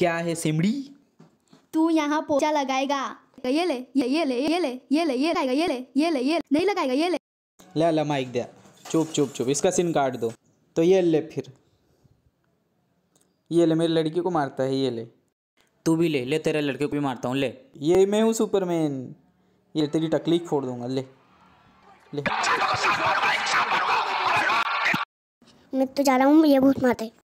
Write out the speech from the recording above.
क्या है सिमड़ी तू यहाँ पोचा लगाएगा ये ले ये ये ले ये ले ये ले ये लगाएगा ये ले ये ले ये नहीं लगाएगा ये ले ले ला माइक दे चुप चुप चुप इसका सिन काट दो तो ये ले फिर ये ले मेरी लड़की को मारता है ये ले तू भी ले ले तेरे लड़के को भी मारता हूँ ले ये मैं हूँ सुपरमैन ये तेरी टकली फोड़ दूंगा ले ले मैं तो जा रहा हूँ ये भूत मारते